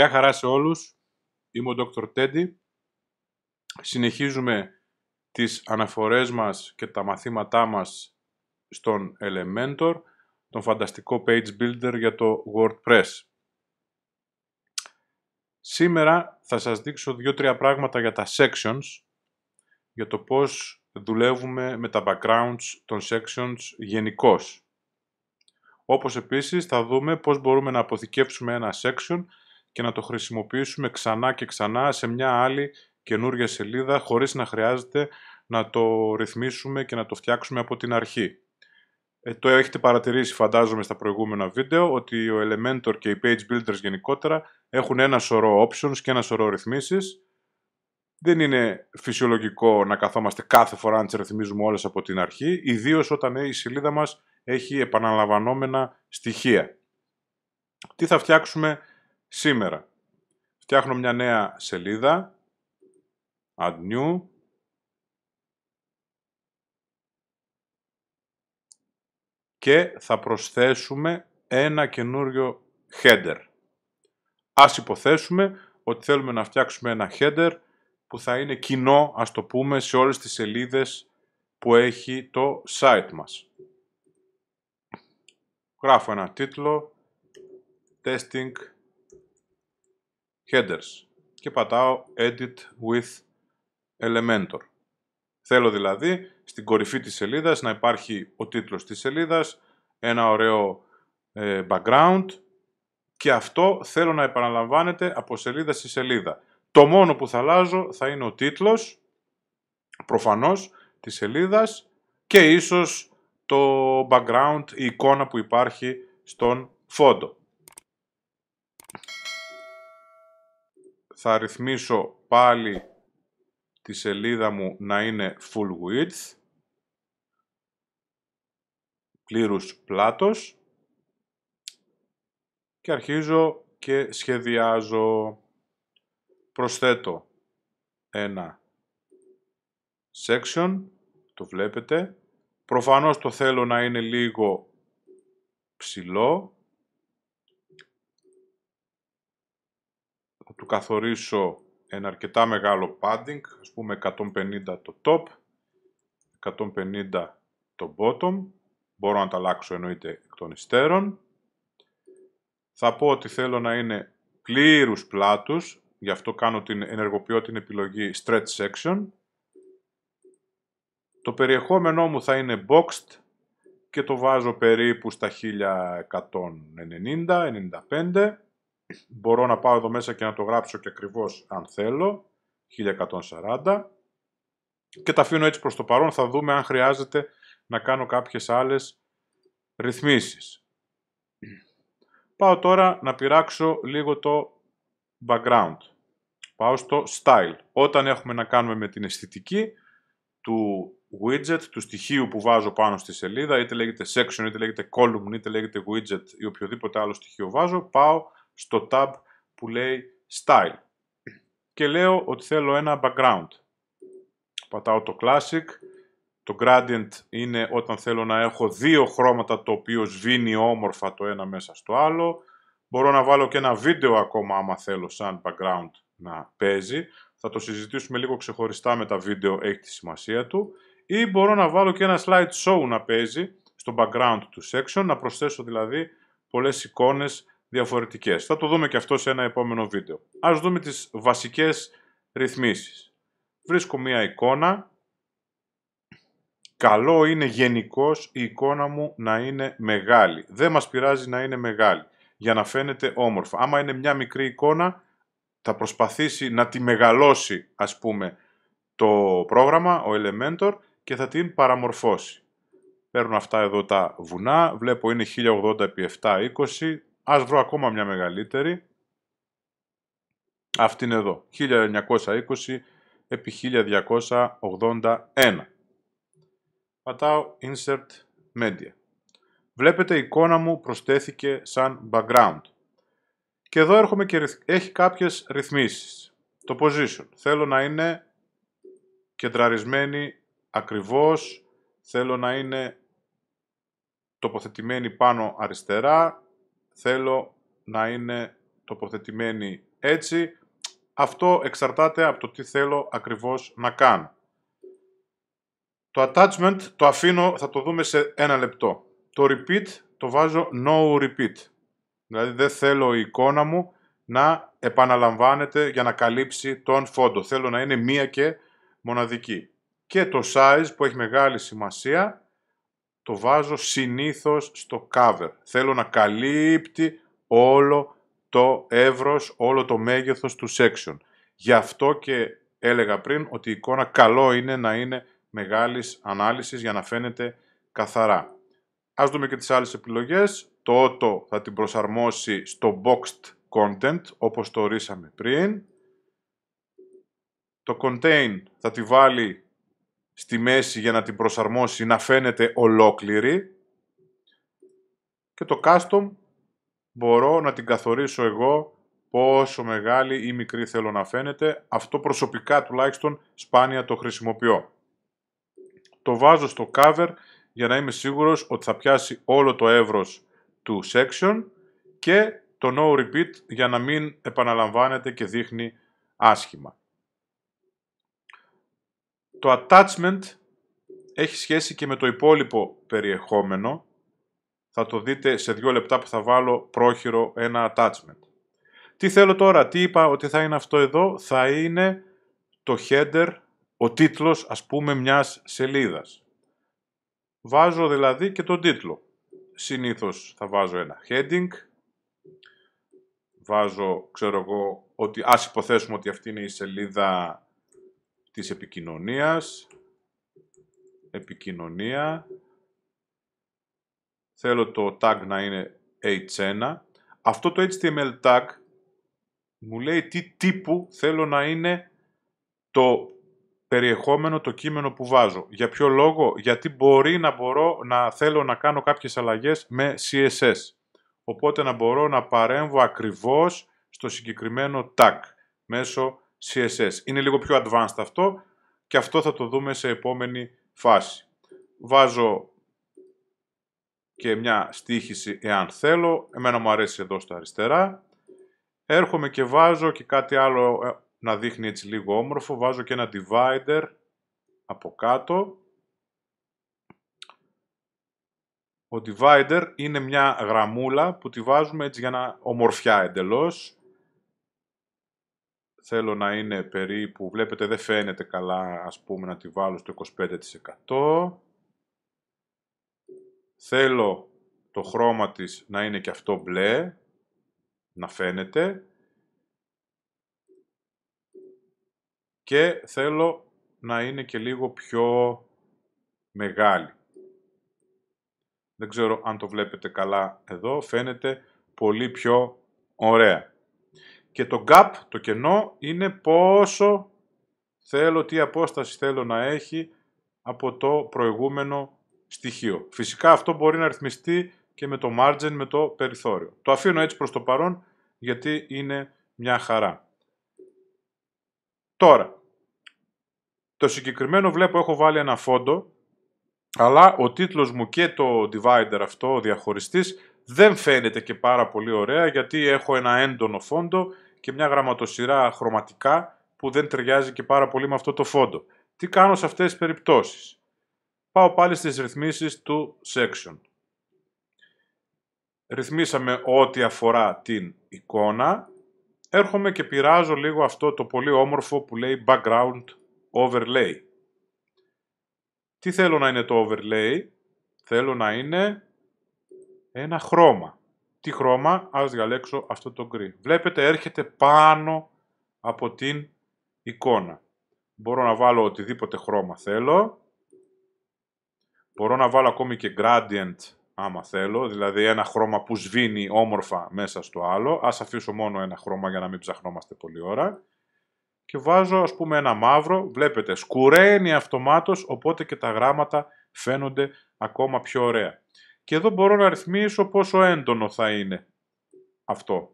Γεια χαρά σε όλους, είμαι ο Dr. Teddy. Συνεχίζουμε τις αναφορές μας και τα μαθήματά μας στον Elementor, τον φανταστικό page builder για το WordPress. Σήμερα θα σας δείξω δύο-τρία πράγματα για τα sections, για το πώς δουλεύουμε με τα backgrounds των sections γενικώς. Όπως επίσης θα δούμε πώς μπορούμε να αποθηκεύσουμε ένα section και να το χρησιμοποιήσουμε ξανά και ξανά σε μια άλλη καινούργια σελίδα χωρίς να χρειάζεται να το ρυθμίσουμε και να το φτιάξουμε από την αρχή. Ε, το έχετε παρατηρήσει φαντάζομαι στα προηγούμενα βίντεο ότι ο Elementor και οι Page Builders γενικότερα έχουν ένα σωρό options και ένα σωρό ρυθμίσεις. Δεν είναι φυσιολογικό να καθόμαστε κάθε φορά να τις ρυθμίζουμε όλες από την αρχή, ιδίως όταν ε, η σελίδα μας έχει επαναλαμβανόμενα στοιχεία. Τι θα φτιάξουμε σήμερα. Φτιάχνω μια νέα σελίδα, add new, και θα προσθέσουμε ένα καινούριο header. Ας υποθέσουμε ότι θέλουμε να φτιάξουμε ένα header που θα είναι κοινό, ας το πούμε, σε όλες τις σελίδες που έχει το site μας. Γράφω ένα τίτλο, testing headers και πατάω edit with Elementor. Θέλω δηλαδή στην κορυφή της σελίδας να υπάρχει ο τίτλος της σελίδας, ένα ωραίο ε, background και αυτό θέλω να επαναλαμβάνεται από σελίδα σε σελίδα. Το μόνο που θα αλλάζω θα είναι ο τίτλος, προφανώς, της σελίδας και ίσως το background, η εικόνα που υπάρχει στον φόντο. θα ρυθμίσω πάλι τη σελίδα μου να είναι full width, πλήρους πλάτος και αρχίζω και σχεδιάζω. Προσθέτω ένα section, το βλέπετε. Προφανώς το θέλω να είναι λίγο ψηλό, του καθορίσω ένα αρκετά μεγάλο padding, ας πούμε 150 το top, 150 το bottom, μπορώ να τα αλλάξω εννοείται εκ των υστέρων. Θα πω ότι θέλω να είναι πλήρους πλάτους, γι' αυτό κάνω την, ενεργοποιώ την επιλογή stretch section. Το περιεχόμενό μου θα είναι boxed και το βάζω περίπου στα 1190-95 μπορώ να πάω εδώ μέσα και να το γράψω και ακριβώς αν θέλω, 1140. Και τα αφήνω έτσι προς το παρόν, θα δούμε αν χρειάζεται να κάνω κάποιες άλλες ρυθμίσεις. Πάω τώρα να πειράξω λίγο το background. Πάω στο style. Όταν έχουμε να κάνουμε με την αισθητική του widget, του στοιχείου που βάζω πάνω στη σελίδα, είτε λέγεται section, είτε λέγεται column, είτε λέγεται widget ή οποιοδήποτε άλλο στοιχείο βάζω, πάω στο tab που λέει Style. Και λέω ότι θέλω ένα background. Πατάω το Classic. Το Gradient είναι όταν θέλω να έχω δύο χρώματα το οποίο σβήνει όμορφα το ένα μέσα στο άλλο. Μπορώ να βάλω και ένα βίντεο ακόμα άμα θέλω σαν background να παίζει. Θα το συζητήσουμε λίγο ξεχωριστά με τα βίντεο, έχει τη σημασία του. Ή μπορώ να βάλω και ένα slide show να παίζει στο background του section, να προσθέσω δηλαδή πολλές εικόνες διαφορετικές. Θα το δούμε και αυτό σε ένα επόμενο βίντεο. Ας δούμε τις βασικές ρυθμίσεις. Βρίσκω μία εικόνα. Καλό είναι γενικώς η εικόνα μου να είναι μεγάλη. Δεν μας πειράζει να είναι μεγάλη για να φαίνεται όμορφα. Άμα είναι μια μικρή εικόνα θα προσπαθήσει να τη μεγαλώσει ας πούμε το πρόγραμμα, ο Elementor και θα την παραμορφώσει. Παίρνω αυτά εδώ τα βουνά, βλέπω είναι 1080x720, Ας βρω ακόμα μια μεγαλύτερη. Αυτή είναι εδώ. 1920 επί 1281. Πατάω Insert Media. Βλέπετε η εικόνα μου προσθέθηκε σαν background. Και εδώ έρχομαι και έχει κάποιες ρυθμίσεις. Το position. Θέλω να είναι κεντραρισμένη ακριβώς. Θέλω να είναι τοποθετημένη πάνω αριστερά θέλω να είναι τοποθετημένη έτσι. Αυτό εξαρτάται από το τι θέλω ακριβώς να κάνω. Το attachment το αφήνω, θα το δούμε σε ένα λεπτό. Το repeat το βάζω no repeat. Δηλαδή δεν θέλω η εικόνα μου να επαναλαμβάνεται για να καλύψει τον φόντο. Θέλω να είναι μία και μοναδική. Και το size που έχει μεγάλη σημασία το βάζω συνήθως στο cover. Θέλω να καλύπτει όλο το εύρος, όλο το μέγεθος του section. Γι' αυτό και έλεγα πριν ότι η εικόνα καλό είναι να είναι μεγάλης ανάλυσης για να φαίνεται καθαρά. Ας δούμε και τις άλλες επιλογές. Το auto θα την προσαρμόσει στο boxed content όπως το ορίσαμε πριν. Το contain θα τη βάλει στη μέση για να την προσαρμόσει να φαίνεται ολόκληρη και το custom μπορώ να την καθορίσω εγώ πόσο μεγάλη ή μικρή θέλω να φαίνεται. Αυτό προσωπικά τουλάχιστον σπάνια το χρησιμοποιώ. Το βάζω στο cover για να είμαι σίγουρος ότι θα πιάσει όλο το εύρος του section και το no repeat για να μην επαναλαμβάνεται και δείχνει άσχημα το attachment έχει σχέση και με το υπόλοιπο περιεχόμενο. Θα το δείτε σε δύο λεπτά που θα βάλω πρόχειρο ένα attachment. Τι θέλω τώρα, τι είπα ότι θα είναι αυτό εδώ, θα είναι το header, ο τίτλος ας πούμε μιας σελίδας. Βάζω δηλαδή και τον τίτλο. Συνήθως θα βάζω ένα heading, βάζω ξέρω εγώ ότι ας υποθέσουμε ότι αυτή είναι η σελίδα της επικοινωνίας, επικοινωνία, θέλω το tag να είναι h1. Αυτό το HTML tag μου λέει τι τύπου θέλω να είναι το περιεχόμενο, το κείμενο που βάζω. Για ποιο λόγο, γιατί μπορεί να μπορώ να θέλω να κάνω κάποιες αλλαγές με CSS. Οπότε να μπορώ να παρέμβω ακριβώς στο συγκεκριμένο tag μέσω CSS. Είναι λίγο πιο advanced αυτό και αυτό θα το δούμε σε επόμενη φάση. Βάζω και μια στήχηση εάν θέλω. Εμένα μου αρέσει εδώ στα αριστερά. Έρχομαι και βάζω και κάτι άλλο ε, να δείχνει έτσι λίγο όμορφο. Βάζω και ένα divider από κάτω. Ο divider είναι μια γραμμούλα που τη βάζουμε έτσι για να ομορφιά εντελώς θέλω να είναι περίπου, βλέπετε δεν φαίνεται καλά, ας πούμε να τη βάλω στο 25%. Θέλω το χρώμα της να είναι και αυτό μπλε, να φαίνεται. Και θέλω να είναι και λίγο πιο μεγάλη. Δεν ξέρω αν το βλέπετε καλά εδώ, φαίνεται πολύ πιο ωραία και το gap, το κενό, είναι πόσο θέλω, τι απόσταση θέλω να έχει από το προηγούμενο στοιχείο. Φυσικά αυτό μπορεί να ρυθμιστεί και με το margin, με το περιθώριο. Το αφήνω έτσι προς το παρόν γιατί είναι μια χαρά. Τώρα, το συγκεκριμένο βλέπω έχω βάλει ένα φόντο, αλλά ο τίτλος μου και το divider αυτό, ο διαχωριστής, δεν φαίνεται και πάρα πολύ ωραία γιατί έχω ένα έντονο φόντο και μια γραμματοσυρά χρωματικά που δεν ταιριάζει και πάρα πολύ με αυτό το φόντο. Τι κάνω σε αυτές τις περιπτώσεις. Πάω πάλι στις ρυθμίσεις του section. Ρυθμίσαμε ό,τι αφορά την εικόνα. Έρχομαι και πειράζω λίγο αυτό το πολύ όμορφο που λέει background overlay. Τι θέλω να είναι το overlay. Θέλω να είναι ένα χρώμα τι χρώμα, ας διαλέξω αυτό το γκρι. Βλέπετε έρχεται πάνω από την εικόνα. Μπορώ να βάλω οτιδήποτε χρώμα θέλω. Μπορώ να βάλω ακόμη και gradient άμα θέλω, δηλαδή ένα χρώμα που σβήνει όμορφα μέσα στο άλλο. Ας αφήσω μόνο ένα χρώμα για να μην ψαχνόμαστε πολύ ώρα. Και βάζω ας πούμε ένα μαύρο, βλέπετε σκουραίνει αυτομάτως, οπότε και τα γράμματα φαίνονται ακόμα πιο ωραία. Και εδώ μπορώ να ρυθμίσω πόσο έντονο θα είναι αυτό.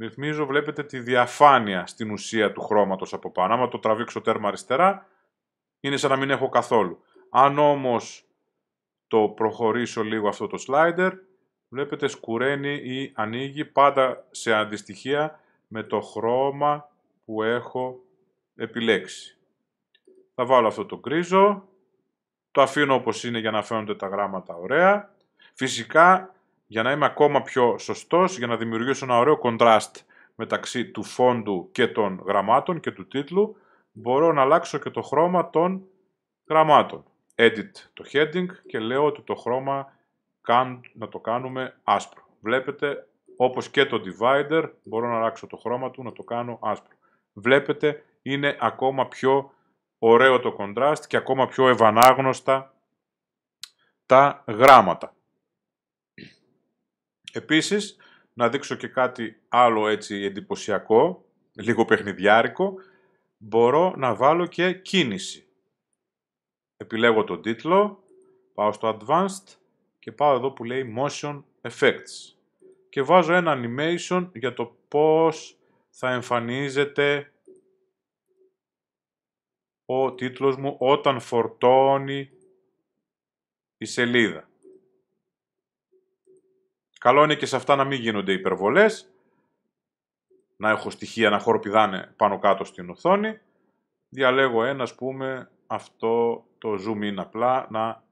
Ρυθμίζω, βλέπετε, τη διαφάνεια στην ουσία του χρώματος από πάνω. Άμα το τραβήξω τέρμα αριστερά, είναι σαν να μην έχω καθόλου. Αν όμως το προχωρήσω λίγο αυτό το slider, βλέπετε σκουραίνει ή ανοίγει πάντα σε αντιστοιχεία με το χρώμα που έχω επιλέξει. Θα βάλω αυτό το γκρίζο, το αφήνω όπως είναι για να φαίνονται τα γράμματα ωραία Φυσικά, για να είμαι ακόμα πιο σωστός, για να δημιουργήσω ένα ωραίο contrast μεταξύ του φόντου και των γραμμάτων και του τίτλου, μπορώ να αλλάξω και το χρώμα των γραμμάτων. Edit το heading και λέω ότι το χρώμα να το κάνουμε άσπρο. Βλέπετε, όπως και το divider, μπορώ να αλλάξω το χρώμα του, να το κάνω άσπρο. Βλέπετε, είναι ακόμα πιο ωραίο το contrast και ακόμα πιο ευανάγνωστα τα γράμματα. Επίσης, να δείξω και κάτι άλλο έτσι εντυπωσιακό, λίγο παιχνιδιάρικο, μπορώ να βάλω και κίνηση. Επιλέγω τον τίτλο, πάω στο Advanced και πάω εδώ που λέει Motion Effects και βάζω ένα animation για το πώς θα εμφανίζεται ο τίτλος μου όταν φορτώνει η σελίδα. Καλό είναι και σε αυτά να μην γίνονται υπερβολές, να έχω στοιχεία να χορπηδάνε πάνω κάτω στην οθόνη. Διαλέγω ένα, ας πούμε, αυτό το zoom in απλά να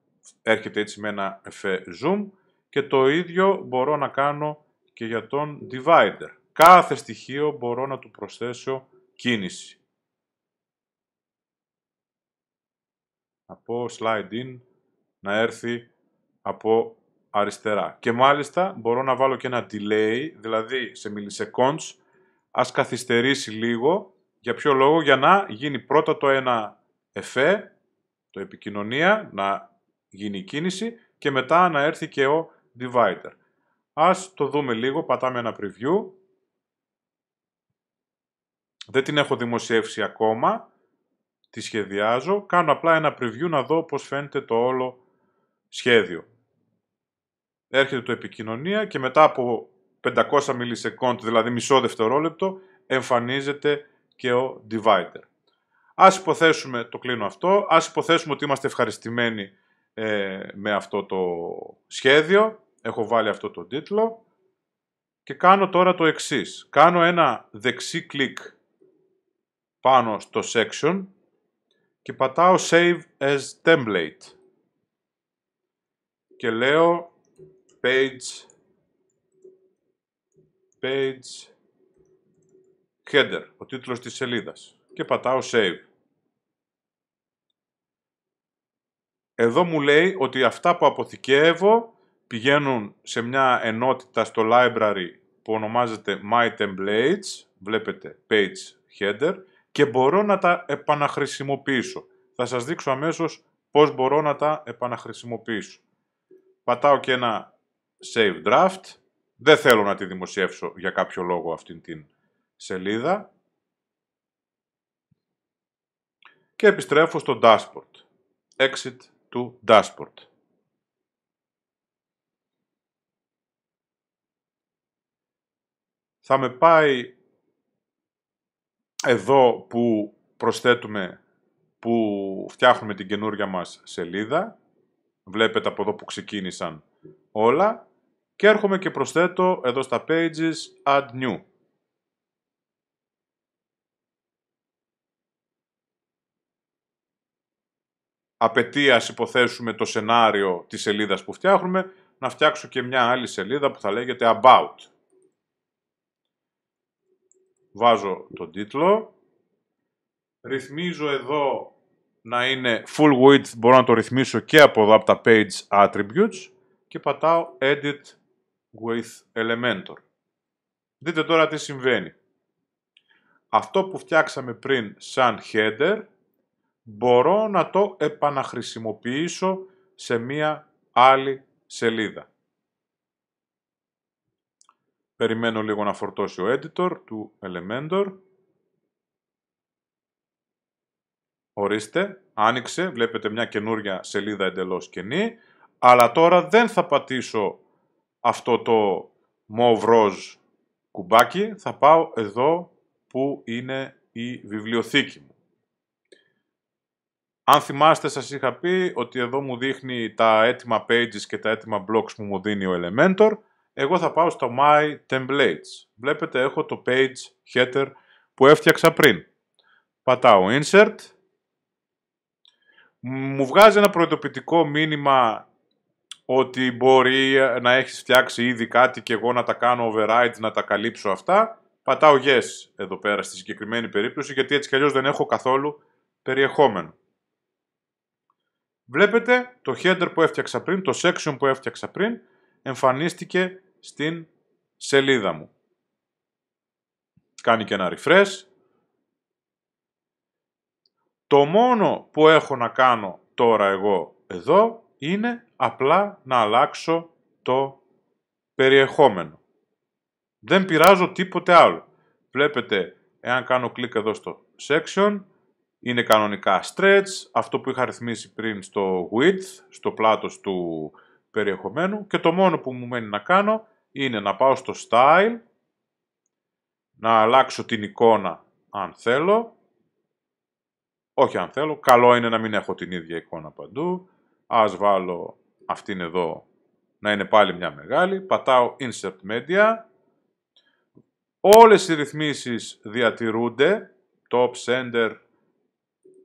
έρχεται έτσι με ένα εφέ zoom και το ίδιο μπορώ να κάνω και για τον divider. Κάθε στοιχείο μπορώ να του προσθέσω κίνηση. Από slide in να έρθει από αριστερά. Και μάλιστα μπορώ να βάλω και ένα delay, δηλαδή σε milliseconds, ας καθυστερήσει λίγο. Για ποιο λόγο, για να γίνει πρώτα το ένα εφέ, το επικοινωνία, να γίνει η κίνηση και μετά να έρθει και ο divider. Ας το δούμε λίγο, πατάμε ένα preview. Δεν την έχω δημοσιεύσει ακόμα, τη σχεδιάζω. Κάνω απλά ένα preview να δω πώς φαίνεται το όλο σχέδιο έρχεται το επικοινωνία και μετά από 500 μιλισεκόντ, δηλαδή μισό δευτερόλεπτο, εμφανίζεται και ο divider. Ας υποθέσουμε, το κλείνω αυτό, ας υποθέσουμε ότι είμαστε ευχαριστημένοι ε, με αυτό το σχέδιο, έχω βάλει αυτό το τίτλο και κάνω τώρα το εξής. Κάνω ένα δεξί κλικ πάνω στο section και πατάω Save as Template και λέω page page header, ο τίτλος της σελίδας και πατάω save. Εδώ μου λέει ότι αυτά που αποθηκεύω πηγαίνουν σε μια ενότητα στο library που ονομάζεται My Templates, βλέπετε Page Header, και μπορώ να τα επαναχρησιμοποιήσω. Θα σας δείξω αμέσως πώς μπορώ να τα επαναχρησιμοποιήσω. Πατάω και ένα save draft. Δεν θέλω να τη δημοσιεύσω για κάποιο λόγο αυτήν την σελίδα. Και επιστρέφω στο dashboard. Exit to dashboard. Θα με πάει εδώ που προσθέτουμε, που φτιάχνουμε την καινούρια μας σελίδα. Βλέπετε από εδώ που ξεκίνησαν όλα και έρχομαι και προσθέτω εδώ στα pages add new. Απαιτεί υποθέσουμε το σενάριο της σελίδας που φτιάχνουμε, να φτιάξω και μια άλλη σελίδα που θα λέγεται about. Βάζω τον τίτλο, ρυθμίζω εδώ να είναι full width, μπορώ να το ρυθμίσω και από εδώ από τα page attributes και πατάω Edit with Elementor. Δείτε τώρα τι συμβαίνει. Αυτό που φτιάξαμε πριν σαν header μπορώ να το επαναχρησιμοποιήσω σε μία άλλη σελίδα. Περιμένω λίγο να φορτώσει ο editor του Elementor. Ορίστε, άνοιξε, βλέπετε μια καινούρια σελίδα εντελώς κενή αλλά τώρα δεν θα πατήσω αυτό το μοβρός κουμπάκι, θα πάω εδώ που είναι η βιβλιοθήκη μου. Αν θυμάστε σας είχα πει ότι εδώ μου δείχνει τα έτοιμα pages και τα έτοιμα blocks που μου δίνει ο Elementor. Εγώ θα πάω στο My Templates. Βλέπετε έχω το page header που έφτιαξα πριν. Πατάω Insert. Μου βγάζει ένα προειδοποιητικό μήνυμα ότι μπορεί ε, να έχεις φτιάξει ήδη κάτι και εγώ να τα κάνω override, να τα καλύψω αυτά. Πατάω yes εδώ πέρα στη συγκεκριμένη περίπτωση, γιατί έτσι κι αλλιώς δεν έχω καθόλου περιεχόμενο. Βλέπετε, το header που έφτιαξα πριν, το section που έφτιαξα πριν, εμφανίστηκε στην σελίδα μου. Κάνει και ένα refresh. Το μόνο που έχω να κάνω τώρα εγώ εδώ είναι απλά να αλλάξω το περιεχόμενο. Δεν πειράζω τίποτε άλλο. Βλέπετε, εάν κάνω κλικ εδώ στο section, είναι κανονικά stretch, αυτό που είχα ρυθμίσει πριν στο width, στο πλάτος του περιεχομένου και το μόνο που μου μένει να κάνω είναι να πάω στο style, να αλλάξω την εικόνα αν θέλω, όχι αν θέλω, καλό είναι να μην έχω την ίδια εικόνα παντού, Ας βάλω αυτήν εδώ να είναι πάλι μια μεγάλη. Πατάω Insert Media. Όλες οι ρυθμίσεις διατηρούνται. Top, Center.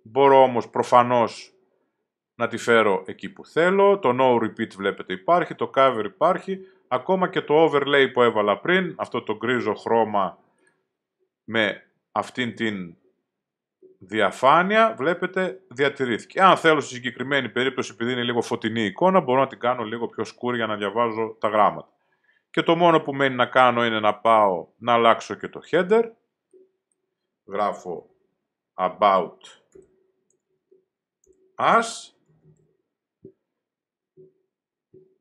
Μπορώ όμως προφανώς να τη φέρω εκεί που θέλω. Το No Repeat βλέπετε υπάρχει. Το Cover υπάρχει. Ακόμα και το Overlay που έβαλα πριν. Αυτό το γκρίζο χρώμα με αυτήν την διαφάνεια, βλέπετε, διατηρήθηκε. Αν θέλω στη συγκεκριμένη περίπτωση, επειδή είναι λίγο φωτεινή εικόνα, μπορώ να την κάνω λίγο πιο σκούρη για να διαβάζω τα γράμματα. Και το μόνο που μένει να κάνω είναι να πάω να αλλάξω και το header. Γράφω about us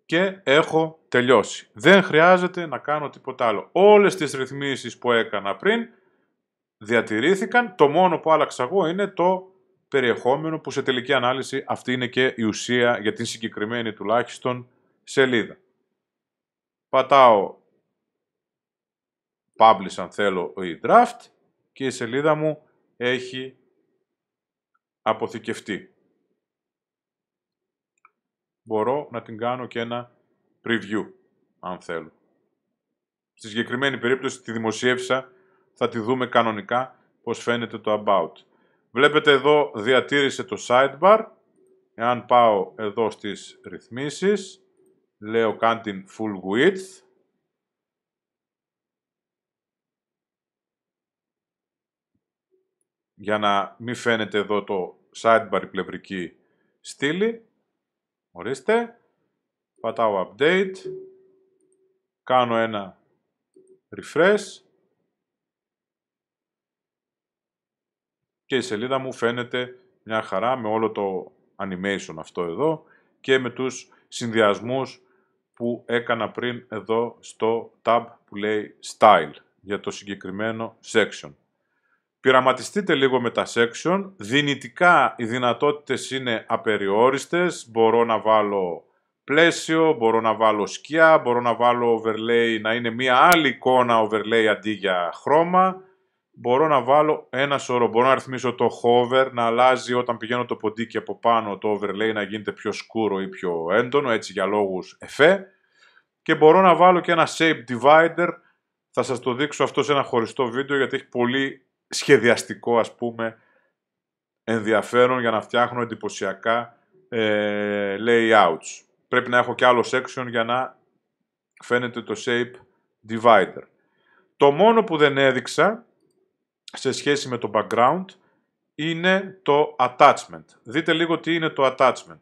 και έχω τελειώσει. Δεν χρειάζεται να κάνω τίποτα άλλο. Όλες τις ρυθμίσεις που έκανα πριν διατηρήθηκαν. Το μόνο που άλλαξα εγώ είναι το περιεχόμενο που σε τελική ανάλυση αυτή είναι και η ουσία για την συγκεκριμένη τουλάχιστον σελίδα. Πατάω publish αν θέλω ή draft και η σελίδα μου έχει αποθηκευτεί. Μπορώ να την κάνω και ένα preview αν θέλω. Στη συγκεκριμένη περίπτωση τη δημοσίευσα θα τη δούμε κανονικά πώς φαίνεται το About. Βλέπετε εδώ διατήρησε το sidebar. Εάν πάω εδώ στις ρυθμίσεις, λέω κάν την full width. Για να μην φαίνεται εδώ το sidebar η πλευρική στήλη. Ορίστε. Πατάω update. Κάνω ένα refresh και η σελίδα μου φαίνεται μια χαρά με όλο το animation αυτό εδώ και με τους συνδυασμούς που έκανα πριν εδώ στο tab που λέει Style για το συγκεκριμένο section. Πειραματιστείτε λίγο με τα section. Δυνητικά οι δυνατότητες είναι απεριόριστες. Μπορώ να βάλω πλαίσιο, μπορώ να βάλω σκιά, μπορώ να βάλω overlay, να είναι μία άλλη εικόνα overlay αντί για χρώμα μπορώ να βάλω ένα σώρο. Μπορώ να αριθμίσω το hover, να αλλάζει όταν πηγαίνω το ποντίκι από πάνω, το overlay να γίνεται πιο σκούρο ή πιο έντονο, έτσι για λόγους εφέ. Και μπορώ να βάλω και ένα shape divider, θα σας το δείξω αυτό σε ένα χωριστό βίντεο γιατί έχει πολύ σχεδιαστικό ας πούμε ενδιαφέρον για να φτιάχνω εντυπωσιακά ε, layouts. Πρέπει να έχω και άλλο section για να φαίνεται το shape divider. Το μόνο που δεν έδειξα σε σχέση με το background είναι το attachment. Δείτε λίγο τι είναι το attachment.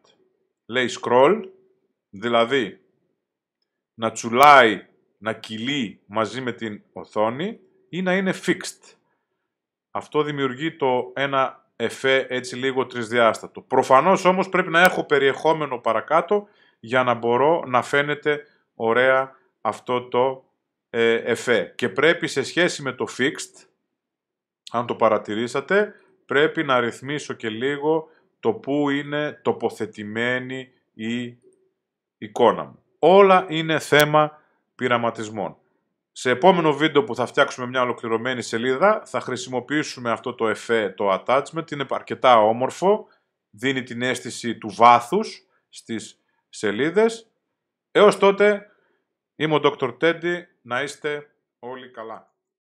Λέει scroll, δηλαδή να τσουλάει, να κυλεί μαζί με την οθόνη ή να είναι fixed. Αυτό δημιουργεί το ένα εφέ έτσι λίγο τρισδιάστατο. Προφανώς όμως πρέπει να έχω περιεχόμενο παρακάτω για να μπορώ να φαίνεται ωραία αυτό το ε, εφέ. Και πρέπει σε σχέση με το fixed αν το παρατηρήσατε, πρέπει να ρυθμίσω και λίγο το πού είναι τοποθετημένη η εικόνα μου. Όλα είναι θέμα πειραματισμών. Σε επόμενο βίντεο που θα φτιάξουμε μια ολοκληρωμένη σελίδα θα χρησιμοποιήσουμε αυτό το εφέ, το attachment, είναι αρκετά όμορφο, δίνει την αίσθηση του βάθους στις σελίδες. Έως τότε είμαι ο Dr. Teddy, να είστε όλοι καλά.